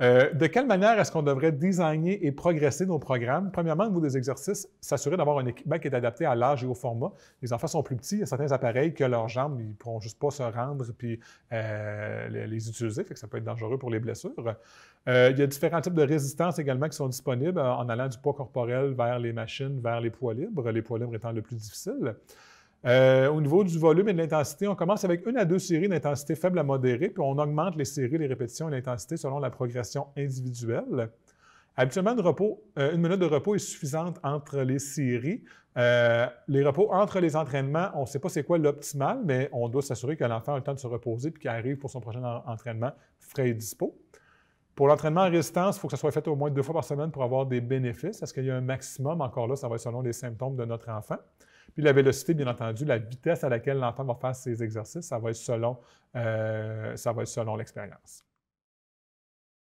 Euh, de quelle manière est-ce qu'on devrait designer et progresser nos programmes? Premièrement, au niveau des exercices, s'assurer d'avoir un équipement qui est adapté à l'âge et au format. Les enfants sont plus petits, il y a certains appareils que leurs jambes, ils ne pourront juste pas se rendre puis euh, les, utiliser, fait que ça peut être dangereux pour les blessures. Euh, il y a différents types de résistances également qui sont disponibles en allant du poids corporel vers les machines, vers les poids libres, les poids libres étant le plus difficile. Euh, au niveau du volume et de l'intensité, on commence avec une à deux séries d'intensité faible à modérée, puis on augmente les séries, les répétitions et l'intensité selon la progression individuelle. Habituellement, euh, une minute de repos est suffisante entre les séries. Euh, les repos entre les entraînements, on ne sait pas c'est quoi l'optimal, mais on doit s'assurer que l'enfant a le temps de se reposer puis qu'il arrive pour son prochain entraînement frais et dispo. Pour l'entraînement en résistance, il faut que ça soit fait au moins deux fois par semaine pour avoir des bénéfices. Est-ce qu'il y a un maximum? Encore là, ça va être selon les symptômes de notre enfant. Puis la vélocité, bien entendu, la vitesse à laquelle l'enfant va faire ses exercices, ça va être selon, euh, ça va être selon l'expérience.